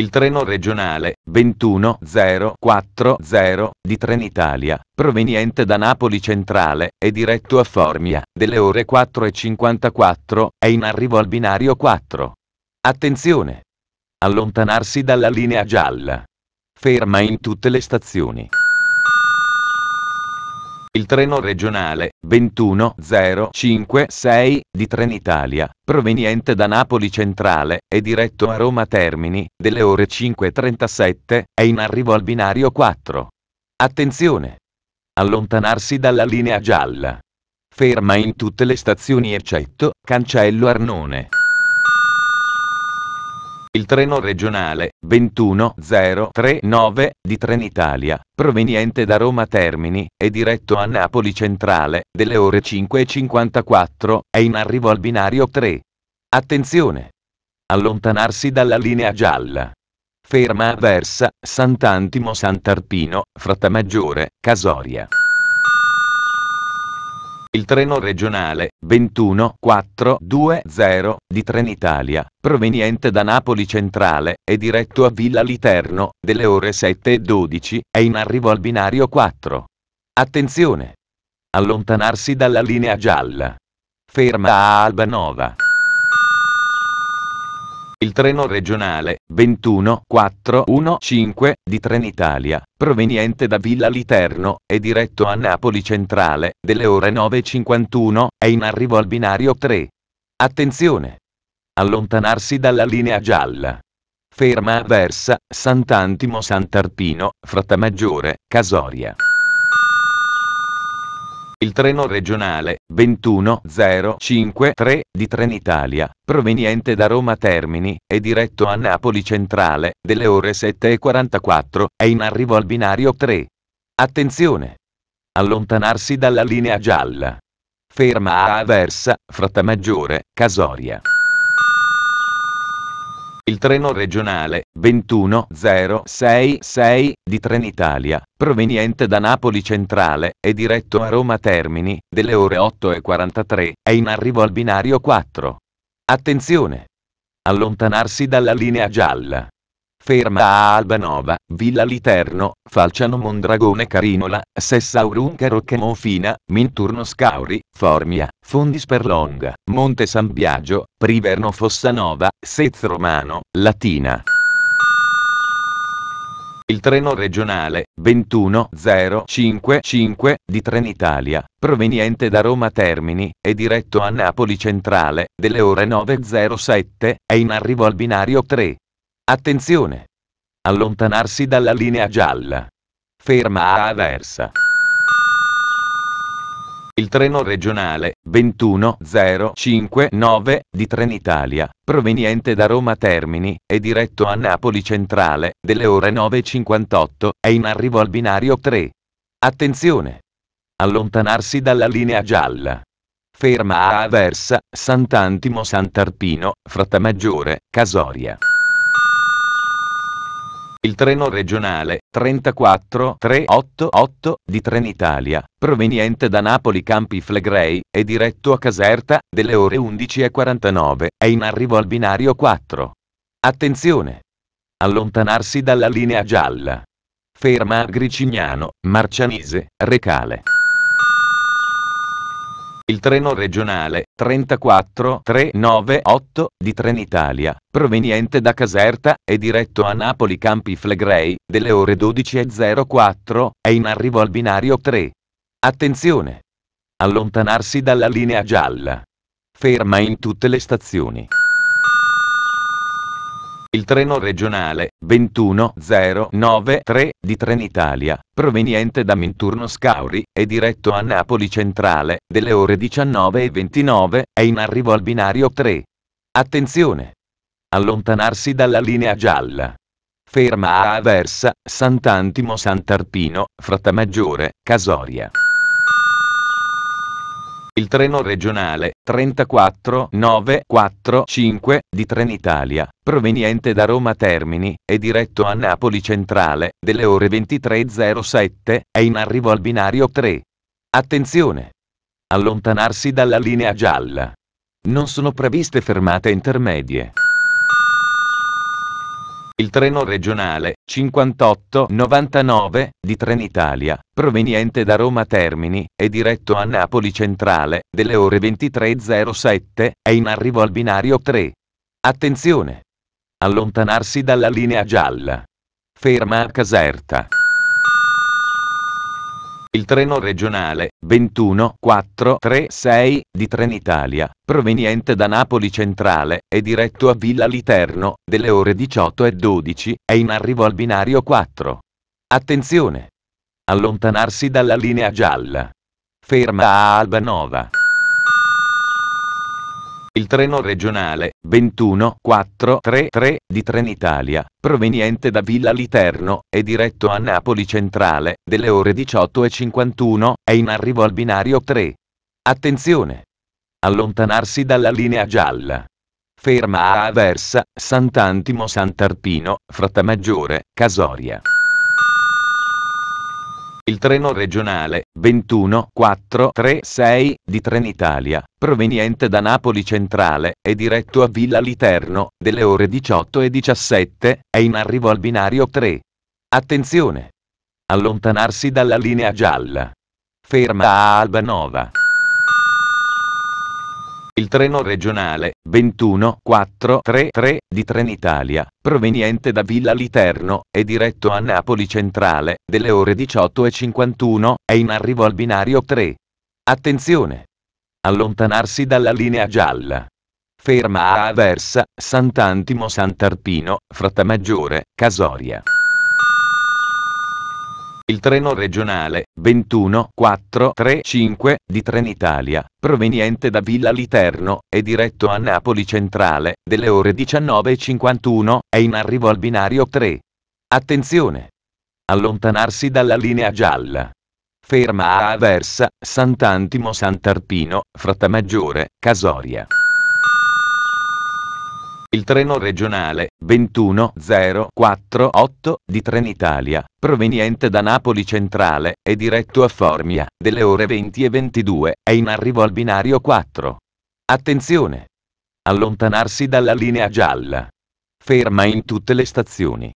Il treno regionale 21040 di Trenitalia, proveniente da Napoli Centrale, è diretto a Formia, delle ore 4.54, è in arrivo al binario 4. Attenzione! Allontanarsi dalla linea gialla. Ferma in tutte le stazioni. Il treno regionale 21056 di Trenitalia, proveniente da Napoli Centrale e diretto a Roma Termini, delle ore 5.37, è in arrivo al binario 4. Attenzione! Allontanarsi dalla linea gialla. Ferma in tutte le stazioni eccetto Cancello Arnone. Il treno regionale 21039 di Trenitalia, proveniente da Roma Termini, e diretto a Napoli Centrale, delle ore 5.54, è in arrivo al binario 3. Attenzione! Allontanarsi dalla linea gialla. Ferma a Versa, Sant'Antimo Sant'Arpino, Frattamaggiore, Casoria. Il treno regionale 21420 di Trenitalia, proveniente da Napoli Centrale, è diretto a Villa Literno, delle ore 7.12, è in arrivo al binario 4. Attenzione! Allontanarsi dalla linea gialla. Ferma a Albanova. Il treno regionale 21415 di Trenitalia, proveniente da Villa Literno e diretto a Napoli Centrale, delle ore 9.51, è in arrivo al binario 3. Attenzione! Allontanarsi dalla linea gialla. Ferma a Versa, Sant'Antimo Sant'Arpino, Frattamaggiore, Casoria il treno regionale 21053 di Trenitalia, proveniente da Roma Termini, e diretto a Napoli Centrale, delle ore 7.44, è in arrivo al binario 3. Attenzione! Allontanarsi dalla linea gialla. Ferma a Aversa, Frattamaggiore, Casoria. Il treno regionale 21066 di Trenitalia, proveniente da Napoli Centrale è diretto a Roma Termini, delle ore 8.43, è in arrivo al binario 4. Attenzione! Allontanarsi dalla linea gialla. Ferma a Albanova, Villa Literno, Falciano Mondragone Carinola, Sessaurunca Roccamonfina, Minturno Scauri, Formia, Fondi Sperlonga, Monte San Biagio, Priverno Fossanova, Sez Romano, Latina. Il treno regionale 21055 di Trenitalia, proveniente da Roma Termini è diretto a Napoli Centrale, delle ore 9.07, è in arrivo al binario 3 Attenzione! Allontanarsi dalla linea gialla. Ferma a Aversa. Il treno regionale 21059 di Trenitalia, proveniente da Roma Termini e diretto a Napoli Centrale, delle ore 9.58, è in arrivo al binario 3. Attenzione! Allontanarsi dalla linea gialla. Ferma a Aversa, Sant'Antimo Sant'Arpino, Frattamaggiore, Casoria. Il treno regionale 34388 di Trenitalia, proveniente da Napoli Campi Flegrei, è diretto a Caserta, delle ore 11.49, è in arrivo al binario 4. Attenzione! Allontanarsi dalla linea gialla. Ferma a Gricignano, Marcianise, Recale. Il treno regionale 34398 di Trenitalia, proveniente da Caserta, è diretto a Napoli Campi Flegrei, delle ore 12.04, è in arrivo al binario 3. Attenzione! Allontanarsi dalla linea gialla. Ferma in tutte le stazioni il treno regionale 21093 di Trenitalia, proveniente da Minturno Scauri, è diretto a Napoli Centrale, delle ore 19.29, è in arrivo al binario 3. Attenzione! Allontanarsi dalla linea gialla. Ferma a Aversa, Sant'Antimo Sant'Arpino, Frattamaggiore, Casoria il treno regionale 34945 di Trenitalia, proveniente da Roma Termini e diretto a Napoli Centrale, delle ore 23.07, è in arrivo al binario 3. Attenzione! Allontanarsi dalla linea gialla. Non sono previste fermate intermedie il treno regionale 5899 di Trenitalia, proveniente da Roma Termini è diretto a Napoli Centrale, delle ore 23.07, è in arrivo al binario 3. Attenzione! Allontanarsi dalla linea gialla. Ferma a Caserta. Il treno regionale 21436 di Trenitalia, proveniente da Napoli Centrale, è diretto a Villa Literno, delle ore 18 e 12, è in arrivo al binario 4. Attenzione! Allontanarsi dalla linea gialla. Ferma a Albanova treno regionale 21433 di Trenitalia, proveniente da Villa Literno è diretto a Napoli Centrale, delle ore 18.51, è in arrivo al binario 3. Attenzione! Allontanarsi dalla linea gialla. Ferma a Aversa, Sant'Antimo Sant'Arpino, Frattamaggiore, Casoria. Il treno regionale 21436 di Trenitalia, proveniente da Napoli Centrale, è diretto a Villa Literno, delle ore 18 e 17, è in arrivo al binario 3. Attenzione! Allontanarsi dalla linea gialla. Ferma a Albanova il treno regionale 21433 di Trenitalia, proveniente da Villa Literno è diretto a Napoli Centrale, delle ore 18.51, è in arrivo al binario 3. Attenzione! Allontanarsi dalla linea gialla. Ferma a Aversa, Sant'Antimo Sant'Arpino, Frattamaggiore, Casoria. Il treno regionale 21435 di Trenitalia, proveniente da Villa Literno, è diretto a Napoli Centrale, delle ore 19.51, è in arrivo al binario 3. Attenzione! Allontanarsi dalla linea gialla. Ferma a Aversa, Sant'Antimo Sant'Arpino, Frattamaggiore, Casoria. Il treno regionale 21048 di Trenitalia, proveniente da Napoli Centrale, è diretto a Formia, delle ore 20 e 22, è in arrivo al binario 4. Attenzione! Allontanarsi dalla linea gialla. Ferma in tutte le stazioni.